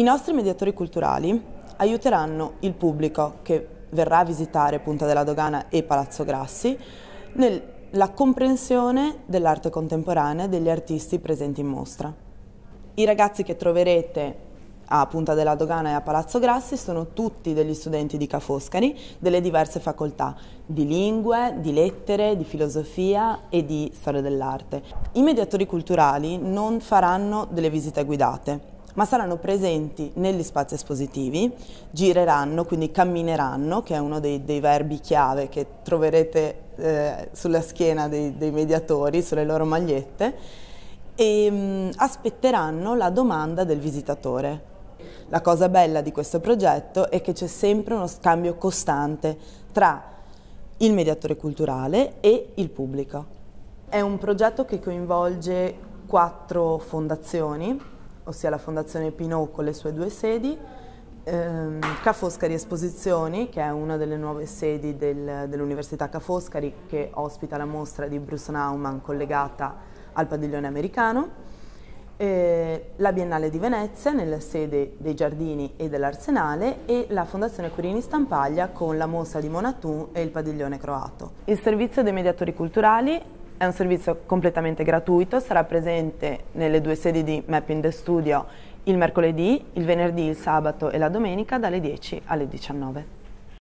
I nostri mediatori culturali aiuteranno il pubblico che verrà a visitare Punta della Dogana e Palazzo Grassi nella comprensione dell'arte contemporanea degli artisti presenti in mostra. I ragazzi che troverete a Punta della Dogana e a Palazzo Grassi sono tutti degli studenti di Ca' Foscari delle diverse facoltà di lingue, di lettere, di filosofia e di storia dell'arte. I mediatori culturali non faranno delle visite guidate, ma saranno presenti negli spazi espositivi, gireranno, quindi cammineranno, che è uno dei, dei verbi chiave che troverete eh, sulla schiena dei, dei mediatori, sulle loro magliette, e mh, mm, aspetteranno la domanda del visitatore. La cosa bella di questo progetto è che c'è sempre uno scambio costante tra il mediatore culturale e il pubblico. È un progetto che coinvolge quattro fondazioni ossia la Fondazione Pinot con le sue due sedi, ehm, Ca' Foscari Esposizioni, che è una delle nuove sedi del, dell'Università Ca' Foscari, che ospita la mostra di Bruce Naumann collegata al padiglione americano, eh, la Biennale di Venezia nella sede dei Giardini e dell'Arsenale e la Fondazione Curini Stampaglia con la mostra di Monatù e il padiglione croato. Il servizio dei mediatori culturali è un servizio completamente gratuito, sarà presente nelle due sedi di Mapping the Studio il mercoledì, il venerdì, il sabato e la domenica dalle 10 alle 19.